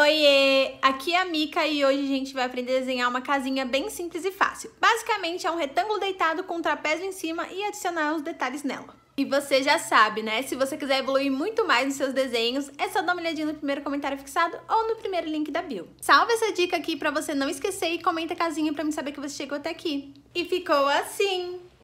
Oiê, aqui é a Mika e hoje a gente vai aprender a desenhar uma casinha bem simples e fácil. Basicamente é um retângulo deitado com um trapézio em cima e adicionar os detalhes nela. E você já sabe, né? Se você quiser evoluir muito mais nos seus desenhos, é só dar uma olhadinha no primeiro comentário fixado ou no primeiro link da bio. Salve essa dica aqui pra você não esquecer e comenta a casinha pra me saber que você chegou até aqui. E ficou assim!